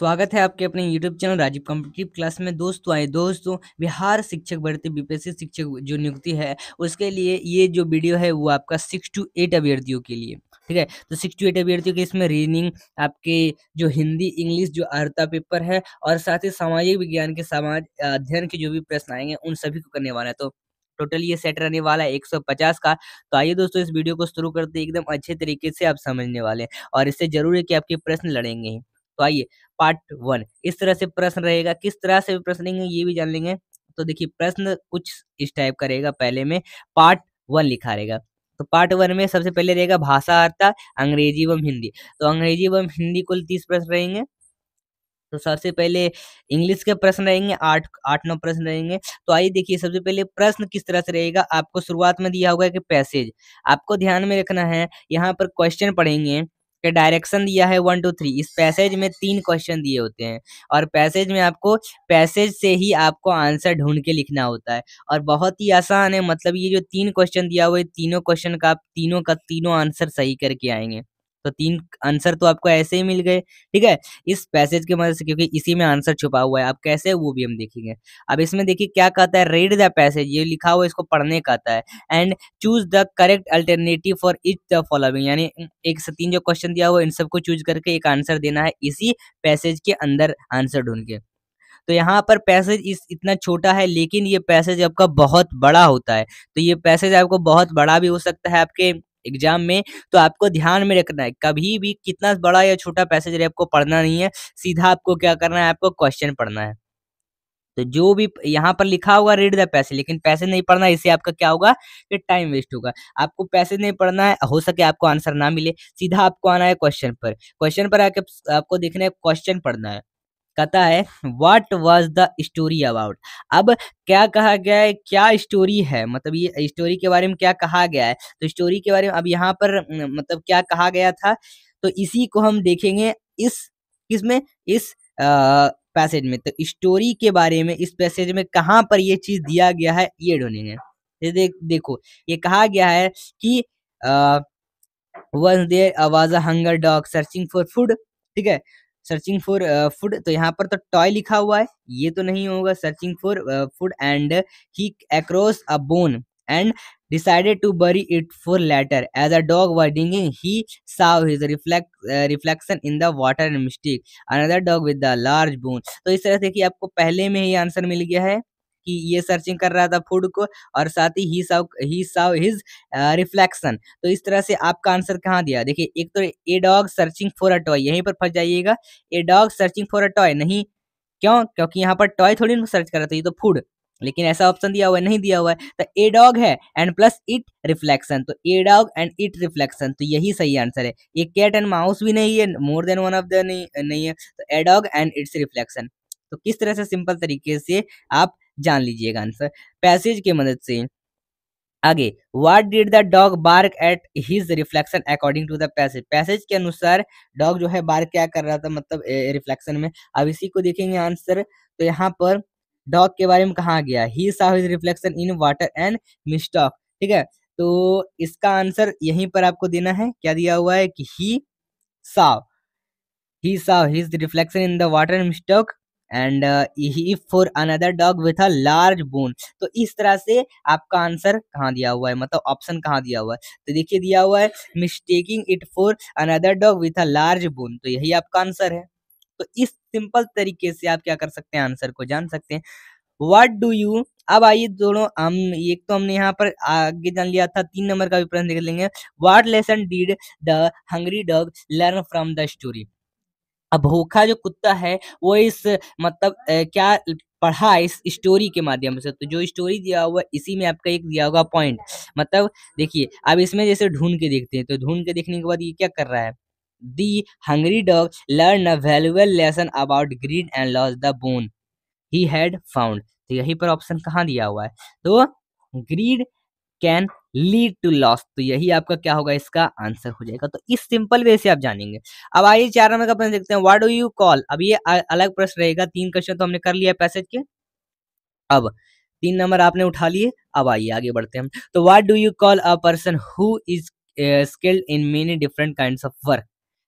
स्वागत है आपके अपने YouTube channel Rajiv competitive class में दोस्तों आए दोस्तों बिहार शिक्षक भर्ती बीपीएससी शिक्षक जो नियुक्ति है उसके लिए ये जो वीडियो है वो आपका सिक्स टू एट अभ्यर्थियों के लिए ठीक है तो सिक्स टू एट अभ्यर्थियों के इसमें रीजनिंग आपके जो हिंदी इंग्लिश जो आर्ता पेपर है और साथ ही सामाजिक विज्ञान के समाज अध्ययन के जो भी प्रश्न आएंगे उन सभी को करने वाला है तो टोटल ये सेट रहने वाला है 150 का तो आइए दोस्तों इस वीडियो को शुरू करते एकदम अच्छे तरीके से आप समझने वाले हैं और इससे जरूर है कि आपके प्रश्न लड़ेंगे ही तो आइए पार्ट वन इस तरह से प्रश्न रहेगा किस तरह से प्रश्न लेंगे ये भी जान लेंगे तो देखिए प्रश्न कुछ इस टाइप का रहेगा पहले में पार्ट वन लिखा रहेगा तो पार्ट वन में सबसे पहले रहेगा भाषा अर्था अंग्रेजी एवं हिंदी तो अंग्रेजी एवं हिंदी कुल तीस प्रश्न रहेंगे तो सबसे पहले इंग्लिश के प्रश्न रहेंगे आठ आठ नौ प्रश्न रहेंगे तो आइए देखिए सबसे पहले प्रश्न किस तरह से रहेगा आपको शुरुआत में दिया होगा कि पैसेज आपको ध्यान में रखना है यहाँ पर क्वेश्चन पढ़ेंगे के डायरेक्शन दिया है वन टू थ्री इस पैसेज में तीन क्वेश्चन दिए होते हैं और पैसेज में आपको पैसेज से ही आपको आंसर ढूंढ के लिखना होता है और बहुत ही आसान है मतलब ये जो तीन क्वेश्चन दिया हुआ है तीनों क्वेश्चन का आप तीनों का तीनों आंसर सही करके आएंगे तो तीन आंसर तो आपको ऐसे ही मिल गए ठीक है इस पैसेज के मदद से क्योंकि इसी में आंसर छुपा हुआ है आप कैसे वो भी हम देखेंगे अब इसमें देखिए क्या कहता है रीड द पैसेज ये लिखा हुआ इसको पढ़ने आता है and choose the correct alternative for each the following यानी एक से तीन जो क्वेश्चन दिया हुआ इन सबको चूज करके एक आंसर देना है इसी पैसेज के अंदर आंसर ढूंढ के तो यहाँ पर पैसेज इस इतना छोटा है लेकिन ये पैसेज आपका बहुत बड़ा होता है तो ये पैसेज आपको बहुत बड़ा भी हो सकता है आपके एग्जाम में तो आपको ध्यान में रखना है कभी भी कितना बड़ा या छोटा पैसेज आपको पढ़ना नहीं है सीधा आपको क्या करना है आपको क्वेश्चन पढ़ना है तो जो भी यहाँ पर लिखा होगा रीड द पैसे लेकिन पैसे नहीं पढ़ना इससे आपका क्या होगा कि टाइम वेस्ट होगा आपको पैसे नहीं पढ़ना है हो सके आपको आंसर ना मिले सीधा आपको आना है क्वेश्चन पर क्वेश्चन पर आके आपको देखना है क्वेश्चन पढ़ना है कहता है what was the story about अब क्या कहा गया है क्या स्टोरी है मतलब ये स्टोरी के बारे में क्या कहा गया है तो स्टोरी के बारे में अब यहाँ पर मतलब क्या कहा गया था तो इसी को हम देखेंगे इस किसमें इस पैसेज में तो स्टोरी के बारे में इस पैसेज में कहाँ पर ये चीज दिया गया है ये ढूंढेंगे ये दे, देखो ये कहा गया है कि once there was a hunger dog searching for food ठीक है सर्चिंग फॉर फूड तो यहाँ पर तो टॉय लिखा हुआ है ये तो नहीं होगा searching for food and he across a bone and decided to bury it for later as a dog wording he saw his reflection in the water and mistake another dog with the large bone तो इस तरह से आपको पहले में ही answer मिल गया है कि ये सर्चिंग कर रहा था फूड को और साथ ही he saw he saw his reflection तो इस तरह से आपका आंसर कहाँ दिया देखिए एक तो a dog searching for a toy यहीं पर फंस जाइएगा a dog searching for a toy नहीं क्यों क्योंकि यहाँ पर टॉय थोड़ी ना सर्च कर रहा था ये तो फूड लेकिन ऐसा ऑप्शन दिया हुआ है नहीं दिया हुआ है तो ए डॉग है एंड प्लस इट रिफ्लेक्शन तो a dog and it reflection तो यही सही आंसर है ये कैट एंड माउस भी नहीं है more than one of the नहीं नहीं है तो a dog and its reflection तो किस तरह से सिंपल तरीके से आप जान लीजिएगा आंसर पैसेज की मदद से आगे what did the dog bark at his reflection according to the passage passage के अनुसार डॉग जो है बार्क क्या कर रहा था मतलब रिफ्लेक्शन में अब इसी को देखेंगे आंसर तो यहाँ पर डॉग के बारे में कहा गया he saw his reflection in water and mistook ठीक है तो इसका आंसर यहीं पर आपको देना है क्या दिया हुआ है कि he saw he saw his reflection in the water and mistook and he for another dog with a large bone तो इस तरह से आपका आंसर कहाँ दिया हुआ है मतलब ऑप्शन कहाँ दिया हुआ है तो देखिए दिया हुआ है mistaking it for another dog with a large bone तो यही आपका आंसर है तो इस सिंपल तरीके से आप क्या कर सकते हैं आंसर को जान सकते हैं वट डू यू अब आइए दोनों हम एक तो हमने यहाँ पर आगे जान लिया था तीन नंबर का भी प्रश्न देख लेंगे what lesson did the hungry dog learn from the story भूखा जो कुत्ता है वो इस मतलब क्या पढ़ा इस स्टोरी के माध्यम से तो जो स्टोरी दिया हुआ इसी में आपका एक दिया हुआ पॉइंट मतलब देखिए अब इसमें जैसे ढूंढ के देखते हैं तो ढूंढ के देखने के बाद ये क्या कर रहा है the hungry dog learn a valuable lesson about greed and loss the bone he had found तो पर ऑप्शन कहाँ दिया हुआ है तो greed can lead to loss तो यही आपका क्या होगा इसका आंसर हो जाएगा तो इस सिंपल वे से आप जानेंगे अब आइए चार नंबर का प्रश्न देखते हैं व्हाट डू यू कॉल अब ये अलग प्रश्न रहेगा तीन क्वेश्चन तो हमने कर लिया पैसेज के अब तीन नंबर आपने उठा लिए अब आइए आगे बढ़ते हैं तो what do you call a person who is skilled in many different kind of work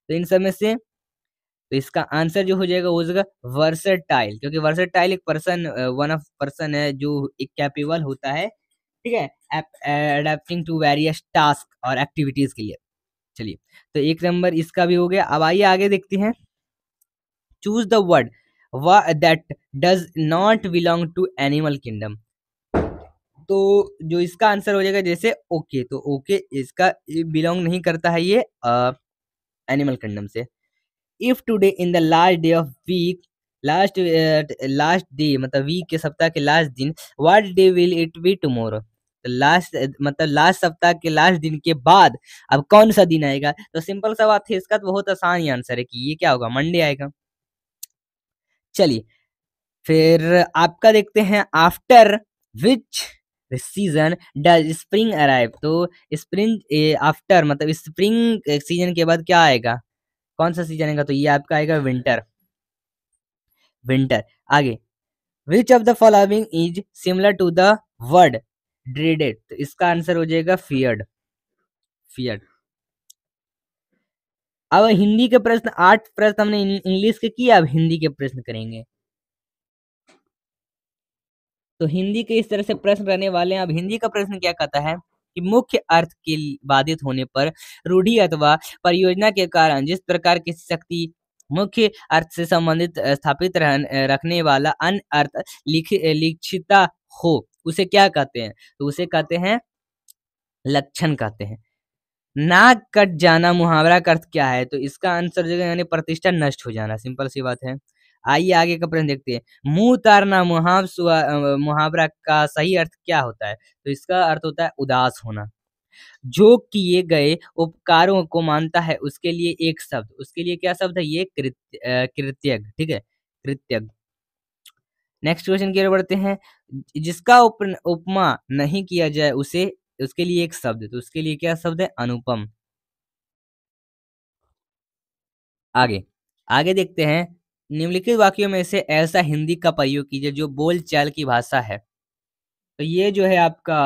तो इन सब में से तो इसका आंसर जो हो जाएगा वो हो जाएगा वर्सटाइल क्योंकि वर्सटाइल एक पर्सन वन ऑफ पर्सन है जो एक कैपेबल होता है ठीक है अडेप्टिंग टू वेरियस टास्क और एक्टिविटीज के लिए चलिए तो एक नंबर इसका भी हो गया अब आइए आगे देखते हैं choose the word that does not belong to animal kingdom तो जो इसका आंसर हो जाएगा जैसे ओके तो ओके इसका बिलोंग नहीं करता है ये एनिमल uh, किंगडम से if today in the last day of week last last day मतलब वीक के सप्ताह के लास्ट दिन what day will it be tomorrow तो लास्ट मतलब लास्ट सप्ताह के लास्ट दिन के बाद अब कौन सा दिन आएगा तो सिंपल सा बात है इसका तो बहुत आसान ही आंसर है कि ये क्या होगा मंडे आएगा चलिए फिर आपका देखते हैं after which season does spring arrive तो स्प्रिंग आफ्टर मतलब स्प्रिंग सीजन के बाद क्या आएगा कौन सा सीजन आएगा तो ये आपका आएगा विंटर विंटर आगे which of the following is similar to the word dreaded तो इसका आंसर हो जाएगा फियर्ड फियर्ड अब हिंदी के प्रश्न आठ प्रश्न हमने इंग्लिश के किया अब हिंदी के प्रश्न करेंगे तो हिंदी के इस तरह से प्रश्न रहने वाले हैं अब हिंदी का प्रश्न क्या कहता है कि मुख्य अर्थ के बाधित होने पर रूढ़ी अथवा परियोजना के कारण जिस प्रकार की शक्ति मुख्य अर्थ से संबंधित स्थापित रहने रखने वाला अन्य अर्थ लिख लिखिता हो उसे क्या कहते हैं तो उसे कहते हैं लक्षण कहते हैं नाक कट जाना मुहावरा का अर्थ क्या है तो इसका आंसर जगह यानी प्रतिष्ठा नष्ट हो जाना सिंपल सी बात है आइए आगे का प्रश्न देखते हैं मुंह उतारना मुहावरा मुहावरा का सही अर्थ क्या होता है तो इसका अर्थ होता है उदास होना जो किए गए उपकारों को मानता है उसके लिए एक शब्द उसके लिए क्या शब्द है ये कृत्य कृत्यज्ञ ठीक है कृत्यज्ञ नेक्स्ट क्वेश्चन की ओर बढ़ते हैं जिसका उप उपमा नहीं किया जाए उसे उसके लिए एक शब्द तो उसके लिए क्या शब्द है अनुपम आगे आगे देखते हैं निम्नलिखित वाक्यों में से ऐसा हिंदी का प्रयोग कीजिए जो बोलचाल की भाषा है तो ये जो है आपका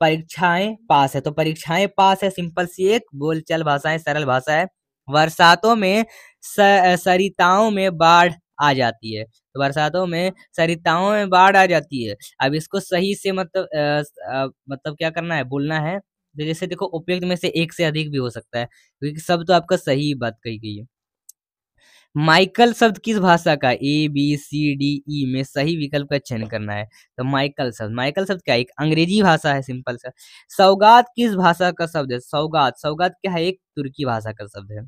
परीक्षाएं पास है तो परीक्षाएं पास है सिंपल सी एक बोलचाल भाषा है सरल भाषा है बरसातों में सरिताओं में बाढ़ आ जाती है तो बरसातों में सरिताओं में बाढ़ आ जाती है अब इसको सही से मतलब मतलब क्या करना है बोलना है तो जैसे देखो उपयुक्त में से एक से अधिक भी हो सकता है क्योंकि शब्द तो आपका सही बात कही गई है माइकल शब्द किस भाषा का A B C D E में सही विकल्प का चयन करना है तो माइकल शब्द माइकल शब्द क्या है एक अंग्रेजी भाषा है सिंपल सा सौगात किस भाषा का शब्द है सौगात सौगात क्या है एक तुर्की भाषा का शब्द है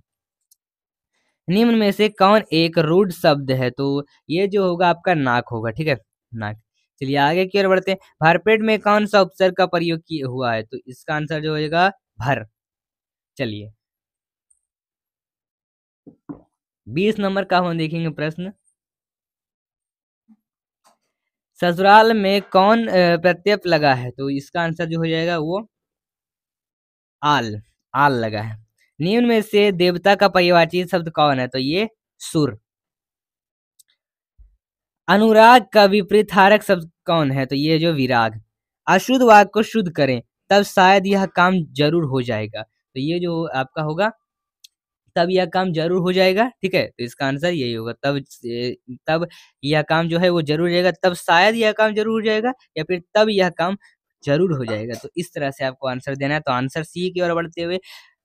निम्न में से कौन एक रूढ़ शब्द है तो ये जो होगा आपका नाक होगा ठीक है नाक चलिए आगे की ओर बढ़ते हैं भरपेट में कौन सा उपसर्ग का प्रयोग किया हुआ है तो इसका आंसर जो होगा भर चलिए बीस नंबर का हम देखेंगे प्रश्न ससुराल में कौन प्रत्यप लगा है तो इसका आंसर जो हो जाएगा वो आल आल लगा है निम्न में से देवता का परिवाची शब्द कौन है तो ये सुर अनुराग का विपरीत हारक शब्द कौन है तो ये जो विराग अशुद्ध वाक को शुद्ध करें तब शायद यह काम जरूर हो जाएगा तो ये जो आपका होगा तब यह काम जरूर हो जाएगा ठीक है तो इसका आंसर यही होगा तब तब यह काम जो है वो जरूर जाएगा तब शायद यह काम जरूर हो जाएगा या फिर तब यह काम जरूर हो जाएगा तो इस तरह से आपको आंसर देना है तो आंसर सी की ओर बढ़ते हुए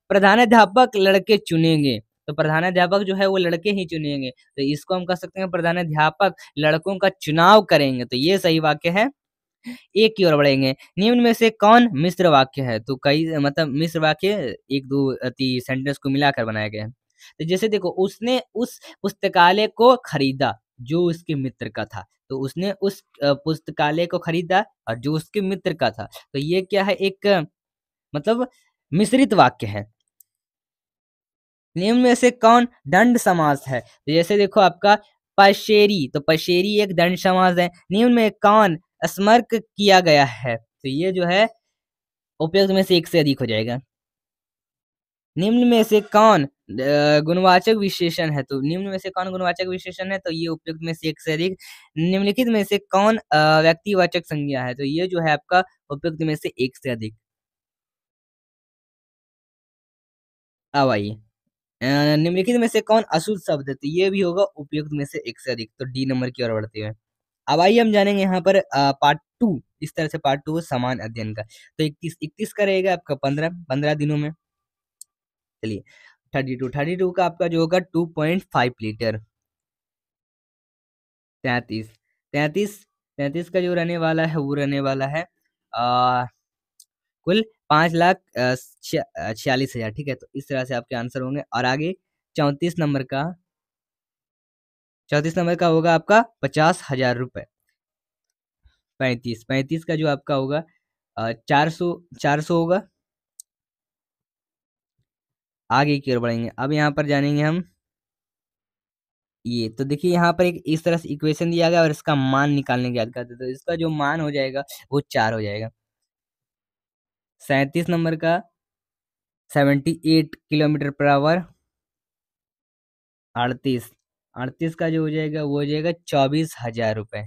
प्रधानाध्यापक लड़के चुनेंगे तो प्रधानाध्यापक जो है वो लड़के ही चुनेंगे तो इसको हम कह सकते हैं प्रधानाध्यापक लड़कों का चुनाव करेंगे तो ये सही वाक्य है एक की ओर बढ़ेंगे निम्न में से कौन मिश्र वाक्य है तो कई मतलब मिश्र वाक्य एक दो सेंटेंस को मिलाकर बनाया गया है तो जैसे देखो उसने उस पुस्तकालय को खरीदा जो उसके मित्र का था तो उसने उस पुस्तकालय को खरीदा और जो उसके मित्र का था तो ये क्या है एक मतलब मिश्रित वाक्य है निम्न में से कौन दंड समास है तो जैसे देखो आपका पशेरी तो पशेरी एक दंड समास है निम्न में कौन स्मर्क किया गया है तो ये जो है उपयुक्त में से एक से अधिक हो जाएगा निम्न में से कौन गुणवाचक विशेषण है तो निम्न में से कौन गुणवाचक विशेषण है तो ये उपयुक्त में से एक से अधिक निम्नलिखित में से कौन व्यक्तिवाचक संज्ञा है तो ये जो है आपका उपयुक्त में से एक से अधिक अब आइए निम्नलिखित में से कौन अशुद्ध शब्द है तो ये भी होगा उपयुक्त में से एक से अधिक तो डी नंबर की ओर बढ़ते हैं अब आइए हम जानेंगे यहाँ पर पार्ट टू इस तरह से पार्ट टू समान अध्ययन का तो इकतीस इकतीस का रहेगा आपका पंद्रह पंद्रह दिनों में चलिए थर्टी टू थर्टी टू का आपका जो होगा टू पॉइंट फाइव लीटर तैतीस तैतीस तैतीस का जो रहने वाला है वो रहने वाला है आ, कुल पांच लाख छियालीस हजार ठीक है तो इस तरह से आपके आंसर होंगे और आगे चौंतीस नंबर का चौंतीस नंबर का होगा आपका पचास हजार रुपए पैंतीस पैंतीस का जो आपका होगा चार सौ चार सौ होगा आगे की ओर बढ़ेंगे अब यहाँ पर जानेंगे हम ये तो देखिए यहाँ पर एक इस तरह से इक्वेशन दिया गया और इसका मान निकालने की याद करते तो इसका जो मान हो जाएगा वो चार हो जाएगा सैंतीस नंबर का seventy eight kilometre per hour अड़तीस अड़तीस का जो हो जाएगा वो हो जाएगा चौबीस हजार रुपये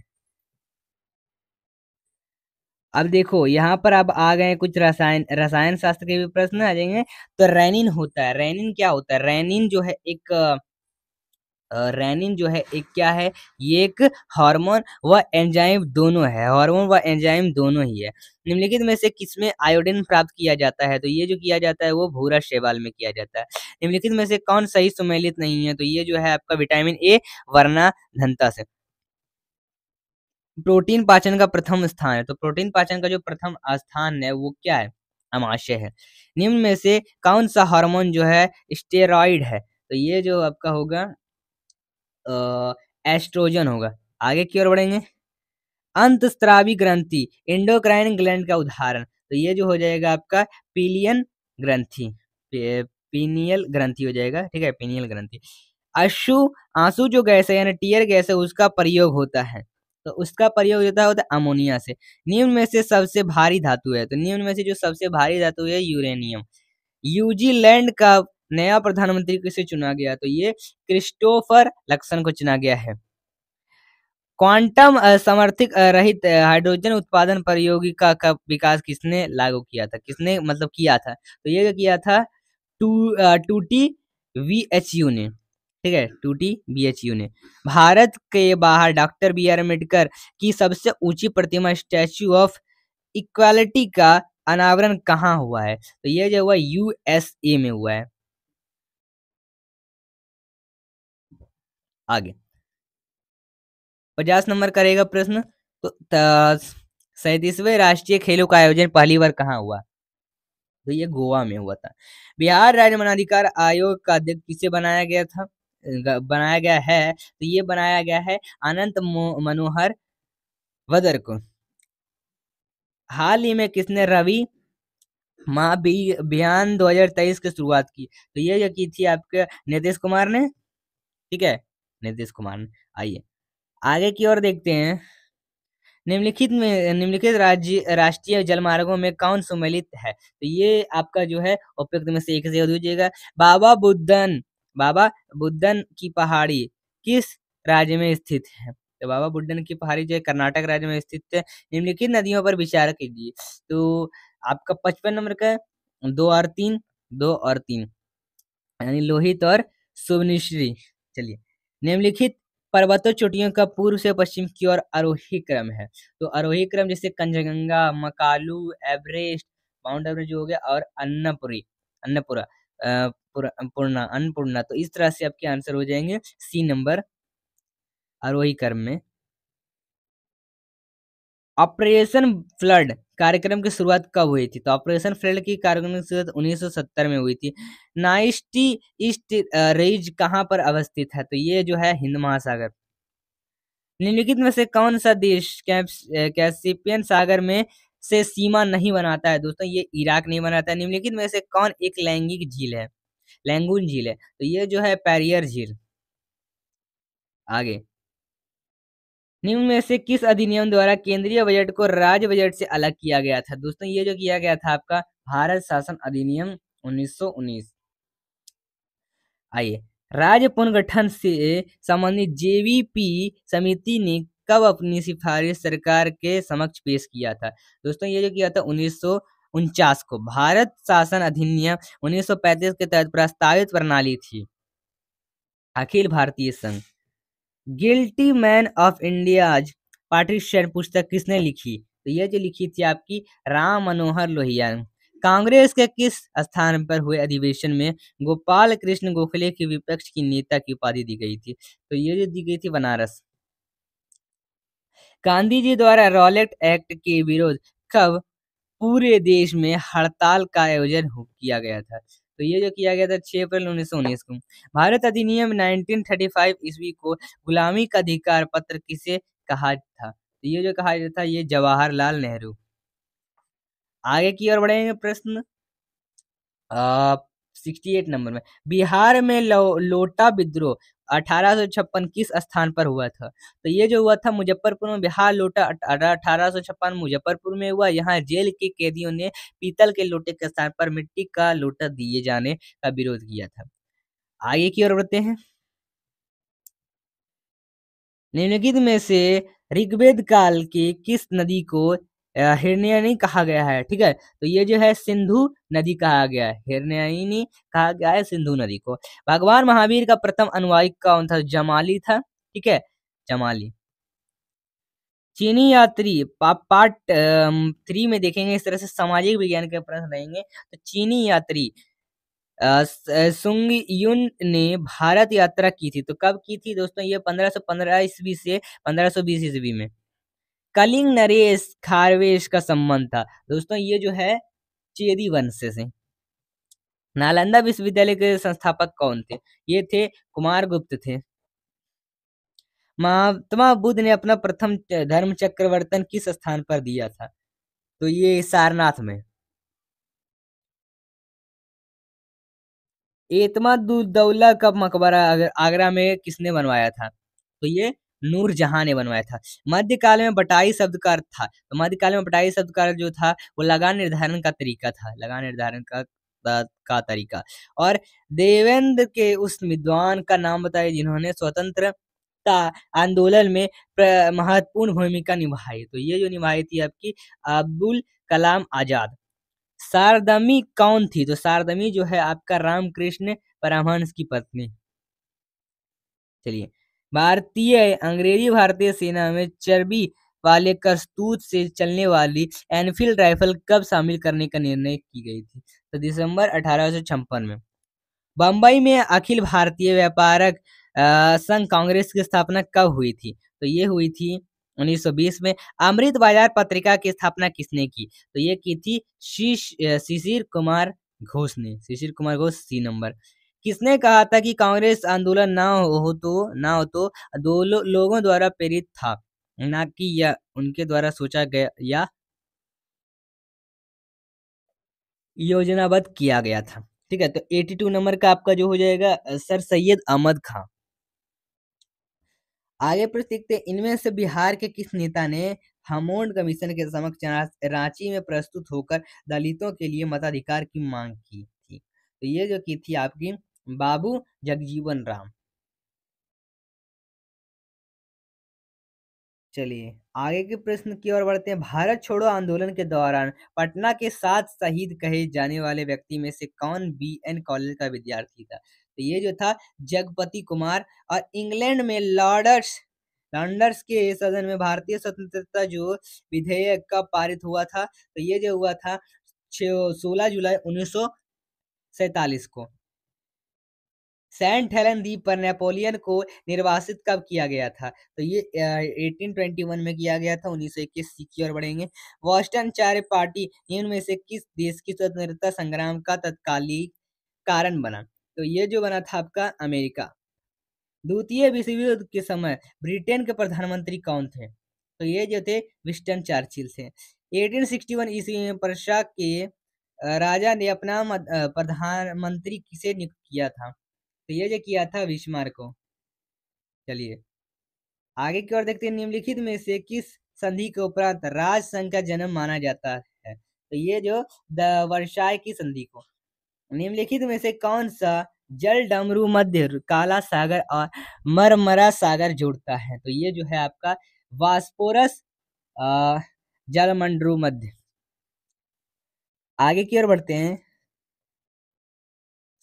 अब देखो यहाँ पर अब आ गए कुछ रसायन रसायन शास्त्र के भी प्रश्न आ जाएंगे तो रैनिन होता है रैनिन क्या होता है रैनिन जो है एक रैनिन जो है एक क्या है ये एक हार्मोन व एंजाइम दोनों है हार्मोन व एंजाइम दोनों ही है निम्नलिखित में से किसमें आयोडीन प्राप्त किया जाता है तो ये जो किया जाता है वो भूरा शैवाल में किया जाता है निम्नलिखित में से कौन सही सुमेलित नहीं है तो ये जो है आपका विटामिन ए वरना धनता से प्रोटीन पाचन का प्रथम स्थान है तो प्रोटीन पाचन का जो प्रथम स्थान है वो क्या है अमाशय है निम्न में से कौन सा हार्मोन जो है स्टेरॉइड है तो ये जो आपका होगा एस्ट्रोजन होगा आगे की ओर बढ़ेंगे अंतस्त्रावी ग्रंथि इंडोक्राइन ग्लैंड का उदाहरण तो ये जो हो जाएगा आपका पीलियन ग्रंथि पीनियल ग्रंथि हो जाएगा ठीक है पीनियल ग्रंथि अशु आंसू जो गैस है यानी टीयर गैस है उसका प्रयोग होता है तो उसका प्रयोग होता है अमोनिया से निम्न में से सबसे भारी धातु है तो निम्न में से जो सबसे भारी धातु है यूरेनियम यूजीलैंड का नया प्रधानमंत्री किसे चुना गया तो ये क्रिस्टोफर लक्सन को चुना गया है क्वांटम समर्थित रहित हाइड्रोजन उत्पादन प्रयोगिका का विकास किसने लागू किया था किसने मतलब किया था तो ये किया था two two T V H U ने ठीक है two T B H U ने भारत के बाहर डॉक्टर बी आर अम्बेडकर की सबसे ऊंची प्रतिमा स्टैच्यू ऑफ इक्वालिटी का अनावरण कहाँ हुआ है तो यह जो हुआ यूएसए में हुआ है आगे पचास नंबर करेगा प्रश्न तो सैतीसवें राष्ट्रीय खेलों का आयोजन पहली बार कहाँ हुआ तो ये गोवा में हुआ था बिहार राज्य मनाधिकार आयोग का अध्यक्ष किसे बनाया गया था बनाया गया है तो ये बनाया गया है अनंत मनोहर वदर को हाल ही में किसने रवि दो हजार 2023 की शुरुआत की तो ये की थी आपके नीतीश कुमार ने ठीक है नीतीश कुमार आइए आगे की ओर देखते हैं निम्नलिखित में निम्नलिखित राज्य राष्ट्रीय जलमार्गों में कौन सम्मिलित है तो ये आपका जो है उपयुक्त में से एक से दीजिएगा बाबा बुद्धन बाबा बुद्धन की पहाड़ी किस राज्य में स्थित है तो बाबा बुद्धन की पहाड़ी जो है कर्नाटक राज्य में स्थित है निम्नलिखित नदियों पर विचार कीजिए तो आपका पचपन नंबर का दो और तीन दो और तीन यानी लोहित और सुवनिश्री चलिए निम्नलिखित पर्वतों चोटियों का पूर्व से पश्चिम की ओर आरोही क्रम है तो आरोही क्रम जैसे Kanchenjunga Makalu Everest Mount Everest हो गया और अन्नपुरी अन्नपुरा पूर्णा अन्नपूर्णा तो इस तरह से आपके आंसर हो जाएंगे सी नंबर आरोही क्रम में ऑपरेशन फ्लड कार्यक्रम की शुरुआत कब हुई थी तो ऑपरेशन फ्लड की कार्यक्रम की शुरुआत 1970 में हुई थी नाइस्टी ईस्ट रेज कहाँ पर अवस्थित है तो ये जो है हिंद महासागर निम्नलिखित में से कौन सा देश कैसिपियन सागर में से सीमा नहीं बनाता है दोस्तों ये इराक नहीं बनाता है निम्नलिखित में से कौन एक लैंगिक झील है लैंगून झील है तो ये जो है पैरियर झील आगे निम्न में से किस अधिनियम द्वारा केंद्रीय बजट को राज्य बजट से अलग किया गया था दोस्तों ये जो किया गया था आपका भारत शासन अधिनियम 1919 आइए राज्य पुनर्गठन से संबंधित जेवीपी समिति ने कब अपनी सिफारिश सरकार के समक्ष पेश किया था दोस्तों ये जो किया था उन्नीस उनचास को भारत शासन अधिनियम 1935 के तहत प्रस्तावित प्रणाली थी Akhil Bharatiya Sangh guilty man of India's partition पुस्तक किसने लिखी तो यह जो लिखी थी आपकी राम मनोहर लोहिया कांग्रेस के किस स्थान पर हुए अधिवेशन में गोपाल कृष्ण गोखले की विपक्ष की नेता की उपाधि दी गई थी तो ये जो दी गई थी बनारस गांधी जी द्वारा रॉलेट एक्ट के विरोध कब पूरे देश में हड़ताल का आयोजन किया गया था तो ये जो किया गया था छह अप्रैल उन्नीस को भारत अधिनियम 1935 ईस्वी को गुलामी का अधिकार पत्र किसे कहा था तो ये जो कहा था ये जवाहरलाल नेहरू आगे की ओर बढ़ेंगे प्रश्न सिक्सटी एट नंबर में बिहार में लो, लोटा विद्रोह 1856 किस स्थान पर हुआ था तो ये जो हुआ था मुजफ्फरपुर में बिहार लोटा अठारह मुजफ्फरपुर में हुआ यहाँ जेल के कैदियों ने पीतल के लोटे के स्थान पर मिट्टी का लोटा दिए जाने का विरोध किया था आगे की ओर बढ़ते हैं निम्नलिखित में से ऋग्वेद काल के किस नदी को हिरण्यानी कहा गया है ठीक है तो ये जो है सिंधु नदी कहा गया है हिरण्यानी कहा गया है सिंधु नदी को भगवान महावीर का प्रथम अनुवायिक कौन था जमाली था ठीक है जमाली चीनी यात्री पार्ट थ्री में देखेंगे इस तरह से सामाजिक विज्ञान के प्रश्न रहेंगे तो चीनी यात्री सुंग युन ने भारत यात्रा की थी तो कब की थी दोस्तों ये पंद्रह सौ पंद्रह ईस्वी से पंद्रह सौ बीस ईस्वी में कलिंग नरेश खारवेश का संबंध था दोस्तों ये जो है चेरी वंश से नालंदा विश्वविद्यालय के संस्थापक कौन थे ये थे कुमार गुप्त थे महात्मा बुद्ध ने अपना प्रथम धर्म चक्रवर्तन किस स्थान पर दिया था तो ये सारनाथ में एतमा दौला का मकबरा आगरा में किसने बनवाया था तो ये नूर जहां ने बनवाया था मध्यकाल में बटाई शब्द का अर्थ था तो मध्यकाल में बटाई शब्द का जो था वो लगान निर्धारण का तरीका था लगान निर्धारण का का तरीका और देवेंद्र के उस विद्वान का नाम बताया जिन्होंने स्वतंत्रता आंदोलन में महत्वपूर्ण भूमिका निभाई तो ये जो निभाई थी आपकी अब्दुल कलाम आजाद सारदमी कौन थी तो सारदमी जो है आपका रामकृष्ण परमहंस की पत्नी चलिए भारतीय अंग्रेजी भारतीय सेना में चर्बी वाले करतूत से चलने वाली एनफील्ड राइफल कब शामिल करने का निर्णय की गई थी तो दिसंबर अठारह में बम्बई में अखिल भारतीय व्यापारक संघ कांग्रेस की स्थापना कब हुई थी तो ये हुई थी 1920 में अमृत बाजार पत्रिका की स्थापना किसने की तो ये की थी शिशिर कुमार घोष ने शिशिर कुमार घोष सी नंबर किसने कहा था कि कांग्रेस आंदोलन ना हो तो ना हो तो दो लो, लोगों द्वारा प्रेरित था ना कि यह उनके द्वारा सोचा गया या योजनाबद्ध किया गया था ठीक है तो 82 नंबर का आपका जो हो जाएगा सर सैयद अहमद खान आगे प्रश्न देखते इनमें से बिहार के किस नेता ने हमोंड कमीशन के समक्ष रांची में प्रस्तुत होकर दलितों के लिए मताधिकार की मांग की थी तो ये जो की थी आपकी बाबू जगजीवन राम चलिए आगे के प्रश्न की ओर बढ़ते हैं भारत छोड़ो आंदोलन के दौरान पटना के सात शहीद कहे जाने वाले व्यक्ति में से कौन बी एन कॉलेज का विद्यार्थी था तो ये जो था जगपति कुमार और इंग्लैंड में लॉर्डर्स लॉन्डर्स के सदन में भारतीय स्वतंत्रता जो विधेयक का पारित हुआ था तो ये जो हुआ था सोलह जुलाई उन्नीस को सेंट हेलन द्वीप पर नेपोलियन को निर्वासित कब किया गया था तो ये एटीन ट्वेंटी वन में किया गया था उन्नीस सौ इक्कीस की ओर बढ़ेंगे वॉस्टन चार्य पार्टी इनमें से किस देश की स्वतंत्रता संग्राम का तत्कालीन कारण बना तो ये जो बना था आपका अमेरिका द्वितीय विश्व युद्ध के समय ब्रिटेन के प्रधानमंत्री कौन थे तो ये जो थे विस्टन चार्चिल थे 1861 ईस्वी में प्रशा के राजा ने अपना प्रधानमंत्री किसे नियुक्त किया था तो ये जो किया था विस्मार को चलिए आगे की ओर देखते हैं निम्नलिखित में से किस संधि के उपरांत राज संघ का जन्म माना जाता है तो ये जो द वर्षाय की संधि को निम्नलिखित में से कौन सा जल डमरू मध्य काला सागर और मरमरा सागर जोड़ता है तो ये जो है आपका वास्पोरस जलमंडरू मध्य आगे की ओर बढ़ते हैं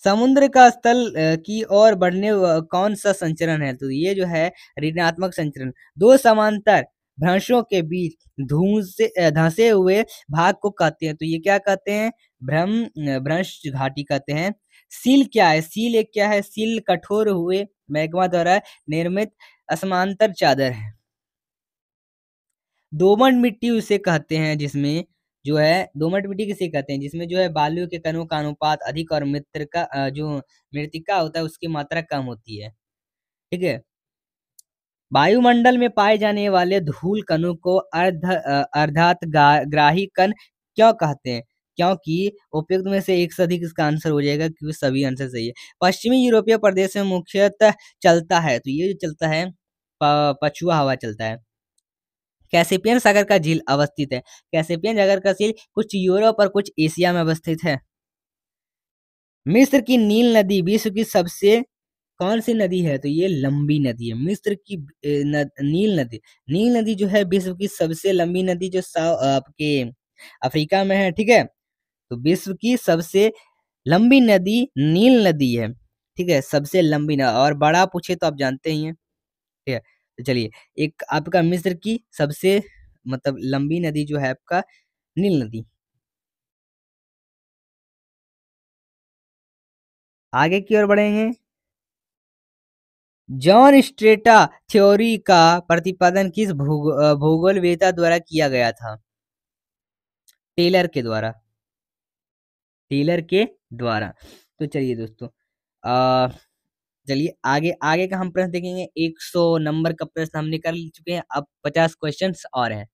समुद्र का स्थल की ओर बढ़ने कौन सा संचरण है तो ये जो है ऋणात्मक संचरण दो समांतर भ्रंशों के बीच धूसे धंसे हुए भाग को कहते हैं तो ये क्या कहते हैं भ्रम भ्रंश घाटी कहते हैं सील क्या है सील एक क्या है सील कठोर हुए महकमा द्वारा निर्मित असमांतर चादर है दोमन मिट्टी उसे कहते हैं जिसमें जो है दोमट मिट्टी किसे कहते हैं जिसमें जो है बालू के कणों का अनुपात अधिक और मित्र का जो मृतिका होता है उसकी मात्रा कम होती है ठीक है वायुमंडल में पाए जाने वाले धूल कणों को अर्ध अर्धात ग्राही कण क्यों कहते हैं क्योंकि उपयुक्त में से एक से अधिक इसका आंसर हो जाएगा क्योंकि सभी आंसर सही है पश्चिमी यूरोपीय प्रदेश में मुख्यतः चलता है तो ये जो चलता है पछुआ हवा चलता है कैसेपियन सागर का झील अवस्थित है कैसेपियन सागर का झील कुछ यूरोप और कुछ एशिया में अवस्थित है मिस्र की नील नदी विश्व की सबसे कौन सी नदी है तो ये लंबी नदी है मिस्र की न, नील नदी नील नदी जो है विश्व की सबसे लंबी नदी जो आपके अफ्रीका में है ठीक है तो विश्व की सबसे लंबी नदी नील नदी है ठीक है सबसे लंबी नदी और बड़ा पूछे तो आप जानते ही हैं ठीक है तो चलिए एक आपका मिस्र की सबसे मतलब लंबी नदी जो है आपका नील नदी आगे की ओर बढ़ेंगे जॉन स्ट्रेटा थ्योरी का प्रतिपादन किस भूगोल वेता द्वारा किया गया था टेलर के द्वारा टेलर के द्वारा तो चलिए दोस्तों अः चलिए आगे आगे का हम प्रश्न देखेंगे 100 नंबर का प्रश्न हम कर चुके हैं अब 50 क्वेश्चंस और हैं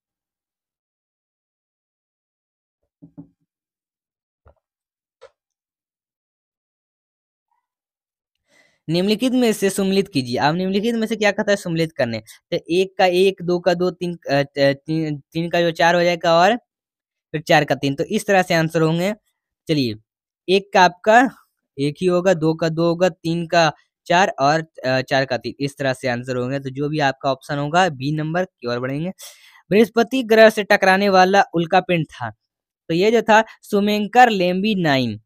निम्नलिखित में से सुमिलित कीजिए आप निम्नलिखित में से क्या कहता है सुमिलित करने तो एक का एक दो का दो तीन, तीन का जो चार हो जाएगा और फिर चार का तीन तो इस तरह से आंसर होंगे चलिए एक का आपका एक ही होगा दो का दो होगा तीन का चार और चार का तीन इस तरह से आंसर होंगे तो जो भी आपका ऑप्शन होगा बी नंबर की ओर बढ़ेंगे बृहस्पति ग्रह से टकराने वाला उल्का पिंड था तो ये जो था सुमेंकर लेम्बी नाइन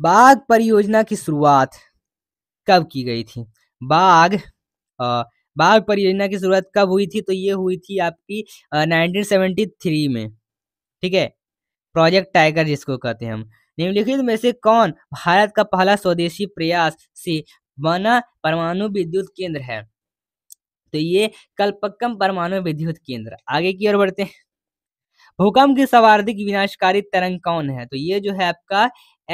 बाघ परियोजना की शुरुआत कब की गई थी बाघ बाघ परियोजना की शुरुआत कब हुई थी तो ये हुई थी आपकी नाइनटीन में ठीक है प्रोजेक्ट टाइगर जिसको कहते हैं हम निम्नलिखित में से कौन भारत का पहला स्वदेशी प्रयास से बना परमाणु विद्युत केंद्र है तो ये कल्पक्कम परमाणु विद्युत केंद्र आगे की ओर बढ़ते हैं भूकंप की सर्वाधिक विनाशकारी तरंग कौन है तो ये जो है आपका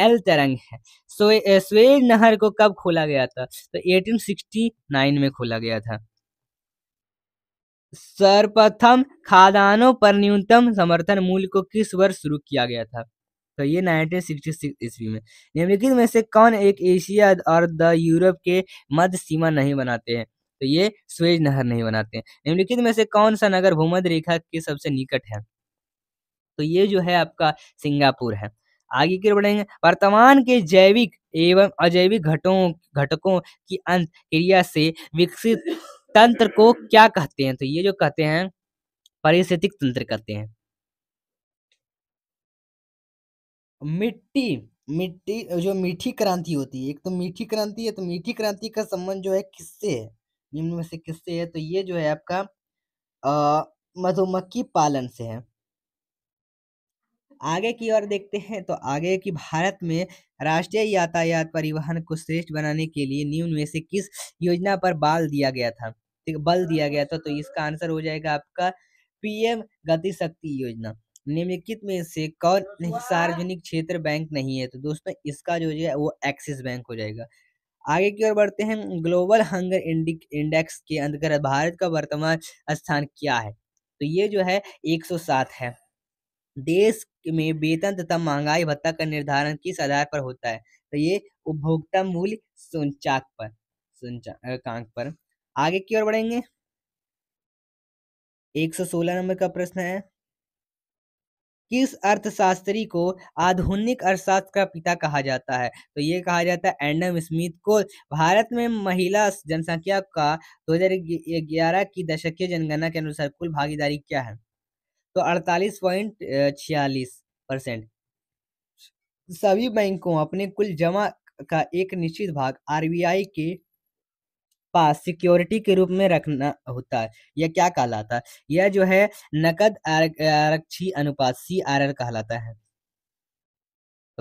एल तरंग है स्वे, स्वेज नहर को कब खोला गया था तो 1869 में खोला गया था सर्वप्रथम खादानों पर न्यूनतम समर्थन मूल्य को किस वर्ष शुरू किया गया था तो ये 1966 ईस्वी में निम्नलिखित में से कौन एक एशिया और द यूरोप के मध्य सीमा नहीं बनाते हैं तो ये स्वेज नहर नहीं बनाते हैं निम्नलिखित में से कौन सा नगर भूमध्य रेखा के सबसे निकट है तो ये जो है आपका सिंगापुर है आगे की बढ़ेंगे वर्तमान के जैविक एवं अजैविक घटों घटकों की अंत क्रिया से विकसित तंत्र को क्या कहते हैं तो ये जो कहते हैं परिस्थितिक तंत्र कहते हैं मिट्टी मिट्टी जो मीठी क्रांति होती है एक तो मीठी क्रांति है तो मीठी क्रांति का संबंध जो है किससे है निम्न में से किससे है तो ये जो है आपका मधुमक्खी पालन से है आगे की ओर देखते हैं तो आगे की भारत में राष्ट्रीय यातायात परिवहन को श्रेष्ठ बनाने के लिए निम्न में से किस योजना पर बाल दिया गया था ठीक बल दिया गया था तो इसका आंसर हो जाएगा आपका पीएम गति शक्ति योजना निम्नलिखित में से कौन सार्वजनिक क्षेत्र बैंक नहीं है तो दोस्तों इसका जो है वो एक्सिस बैंक हो जाएगा आगे की ओर बढ़ते हैं ग्लोबल हंगर इंडेक्स के अंतर्गत भारत का वर्तमान स्थान क्या है तो ये जो है 107 है देश में वेतन तथा महंगाई भत्ता का निर्धारण किस आधार पर होता है तो ये उपभोक्ता मूल्य सूचकांक पर सूचकांक पर आगे की ओर बढ़ेंगे 116 नंबर का प्रश्न है किस अर्थशास्त्री को आधुनिक अर्थशास्त्र का पिता कहा जाता है तो ये कहा जाता है एंडम स्मिथ को भारत में महिला जनसंख्या का 2011 की दशकीय जनगणना के अनुसार कुल भागीदारी क्या है तो अड़तालीस पॉइंट छियालीस परसेंट सभी बैंकों अपने कुल जमा का एक निश्चित भाग आरबीआई के पास सिक्योरिटी के रूप में रखना होता है यह क्या कहलाता है यह जो है नकद आरक्षी अनुपात सी आर आर कहलाता है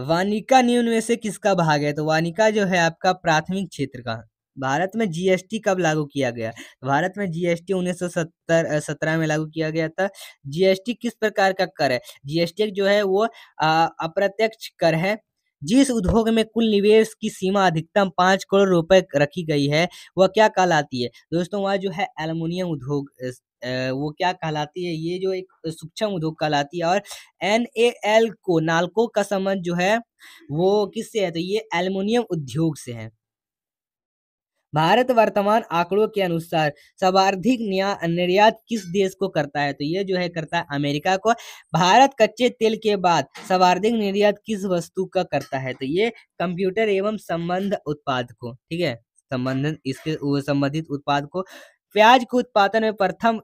वानिका नियम में से किसका भाग है तो वानिका जो है आपका प्राथमिक क्षेत्र का भारत में जीएसटी कब लागू किया गया भारत में जीएसटी 1970 सत्रह में लागू किया गया था जीएसटी किस प्रकार का कर है जीएसटी जो है वो अप्रत्यक्ष कर है जिस उद्योग में कुल निवेश की सीमा अधिकतम पाँच करोड़ रुपए रखी गई है वह क्या कहलाती है दोस्तों वह जो है एलुमिनियम उद्योग वो क्या कहलाती है ये जो एक सूक्ष्म उद्योग कहलाती है और एन ए एल को नालको का संबंध जो है वो किससे है तो ये एल्युमिनियम उद्योग से है भारत वर्तमान आंकड़ों के अनुसार सर्वाधिक निर्यात किस देश को करता है तो ये जो है करता है अमेरिका को भारत कच्चे तेल के बाद सर्वाधिक निर्यात किस वस्तु का करता है तो ये कंप्यूटर एवं संबंध उत्पाद को ठीक है संबंधित इसके संबंधित उत्पाद को प्याज के उत्पादन में प्रथम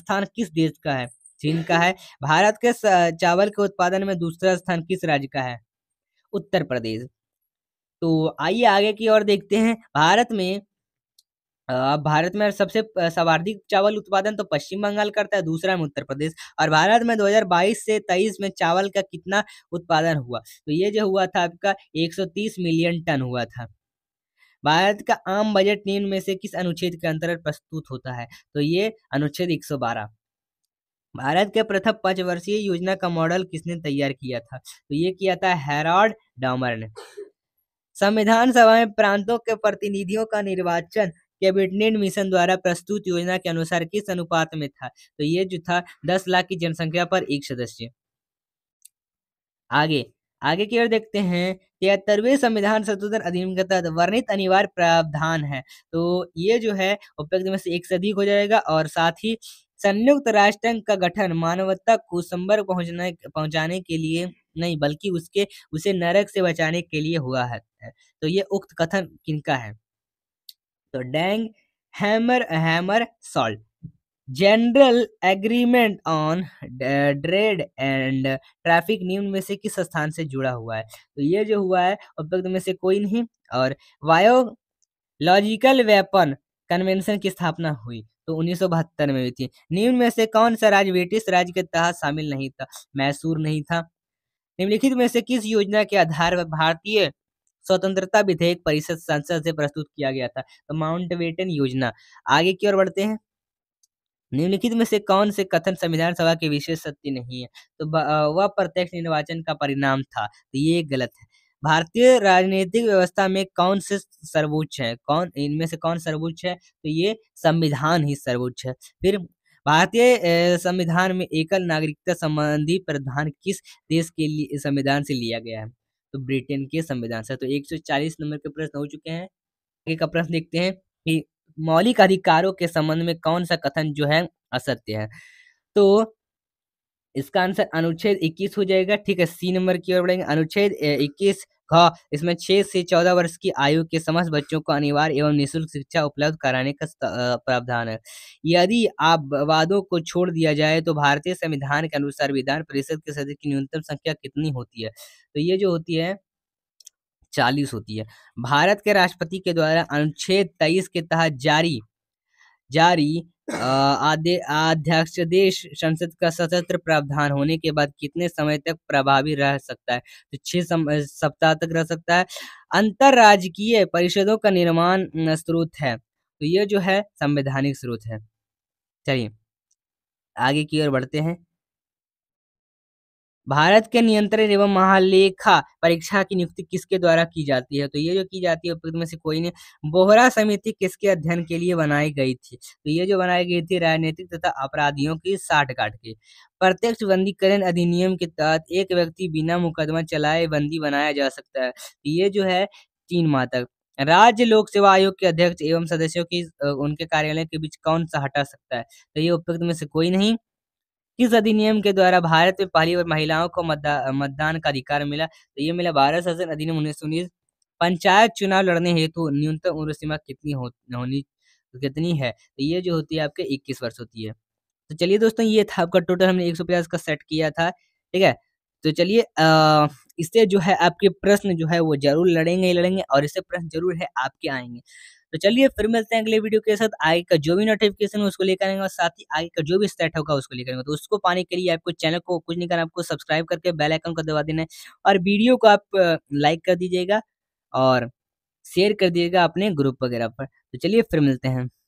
स्थान किस देश का है चीन का है भारत के चावल के उत्पादन में दूसरा स्थान किस राज्य का है उत्तर प्रदेश तो आइए आगे की ओर देखते हैं भारत में भारत में सबसे सर्वाधिक चावल उत्पादन तो पश्चिम बंगाल करता है दूसरा में उत्तर प्रदेश और भारत में 2022 से 23 में चावल का कितना उत्पादन हुआ तो ये जो हुआ था आपका 130 मिलियन टन हुआ था भारत का आम बजट निम्न में से किस अनुच्छेद के अंतर्गत प्रस्तुत होता है तो ये अनुच्छेद 112 भारत के प्रथम पंचवर्षीय योजना का मॉडल किसने तैयार किया था तो ये किया था हेरॉल्ड डॉमर ने संविधान सभा में प्रांतों के प्रतिनिधियों का निर्वाचन कैबिनेट मिशन द्वारा प्रस्तुत योजना के अनुसार किस अनुपात में था तो ये जो था दस लाख की जनसंख्या पर एक सदस्य आगे आगे की ओर देखते हैं तिहत्तरवे संविधान संशोधन अधिनियम के तहत वर्णित अनिवार्य प्रावधान है तो ये जो है उपयुक्त में से एक से अधिक हो जाएगा और साथ ही संयुक्त राष्ट्र का गठन मानवता को संबर पहुंचने पहुंचाने के लिए नहीं बल्कि उसके उसे नरक से बचाने के लिए हुआ है है तो ये उक्त कथन किनका है तो डैंग हैमर हैमर सॉल्ट general agreement on trade and traffic नियम में से किस स्थान से जुड़ा हुआ है तो ये जो हुआ है उपयुक्त में से कोई नहीं और बायोलॉजिकल वेपन कन्वेंशन की स्थापना हुई तो उन्नीस में हुई थी निम्न में से कौन सा राज्य ब्रिटिश राज्य के तहत शामिल नहीं था मैसूर नहीं था निम्नलिखित में से किस योजना के आधार पर भारतीय स्वतंत्रता विधेयक परिषद संसद से प्रस्तुत किया गया था तो माउंटबेटन योजना आगे की ओर बढ़ते हैं निम्नलिखित में से कौन से कथन संविधान सभा के विशेष सत्य नहीं है तो वह प्रत्यक्ष निर्वाचन का परिणाम था तो ये गलत है भारतीय राजनीतिक व्यवस्था में कौन से सर्वोच्च है कौन इनमें से कौन सर्वोच्च है तो ये संविधान ही सर्वोच्च है फिर भारतीय संविधान में एकल नागरिकता संबंधी प्रावधान किस देश के लिए संविधान से लिया गया है तो ब्रिटेन के संविधान से तो 140 नंबर के प्रश्न हो चुके हैं आगे का प्रश्न देखते हैं कि मौलिक अधिकारों के संबंध में कौन सा कथन जो है असत्य है तो इसका आंसर अनुच्छेद 21 हो जाएगा ठीक है सी नंबर की ओर बढ़ेंगे अनुच्छेद 21 घ इसमें 6 से 14 वर्ष की आयु के समस्त बच्चों को अनिवार्य एवं निःशुल्क शिक्षा उपलब्ध कराने का प्रावधान है यदि आप वादों को छोड़ दिया जाए तो भारतीय संविधान के अनुसार विधान परिषद के सदस्य की न्यूनतम संख्या कितनी होती है तो ये जो होती है चालीस होती है भारत के राष्ट्रपति के द्वारा अनुच्छेद तेईस के तहत जारी जारी आदे अध्यक्षादेश संसद का सशस्त्र प्रावधान होने के बाद कितने समय तक प्रभावी रह सकता है तो छह सप्ताह तक रह सकता है अंतर राजकीय परिषदों का निर्माण स्रोत है तो ये जो है संवैधानिक स्रोत है चलिए आगे की ओर बढ़ते हैं भारत के नियंत्रण एवं महालेखा परीक्षा की नियुक्ति किसके द्वारा की जाती है तो ये जो की जाती है उपयुक्त में से कोई नहीं बोहरा समिति किसके अध्ययन के लिए बनाई गई थी तो ये जो बनाई गई थी राजनीतिक तथा अपराधियों की साठ काट के प्रत्यक्ष बंदीकरण अधिनियम के तहत एक व्यक्ति बिना मुकदमा चलाए बंदी बनाया जा सकता है तो ये जो है तीन माह तक राज्य लोक सेवा आयोग के अध्यक्ष एवं सदस्यों की उनके कार्यालय के बीच कौन सा हटा सकता है तो ये उपयुक्त में से कोई नहीं किस अधिनियम के द्वारा भारत में पहली बार महिलाओं को मतदान का अधिकार मिला तो ये मिला भारत शासन अधिनियम उन्नीस सौ उन्नीस पंचायत चुनाव लड़ने हेतु न्यूनतम उम्र सीमा कितनी होनी कितनी है तो ये जो होती है आपके इक्कीस वर्ष होती है तो चलिए दोस्तों ये था आपका टोटल हमने एक सौ पचास का सेट किया था ठीक है तो चलिए इससे जो है आपके प्रश्न जो है वो जरूर लड़ेंगे ही लड़ेंगे और इससे प्रश्न जरूर है आपके आएंगे तो चलिए फिर मिलते हैं अगले वीडियो के साथ आगे का जो भी नोटिफिकेशन है उसको लेकर आएंगे और साथ ही आगे का जो भी स्टेट होगा उसको लेकर आएंगे तो उसको पाने के लिए आपको चैनल को कुछ नहीं करना आपको सब्सक्राइब करके बेल आइकन को दबा देना है और वीडियो को आप लाइक कर दीजिएगा और शेयर कर दीजिएगा अपने ग्रुप वगैरह पर तो चलिए फिर मिलते हैं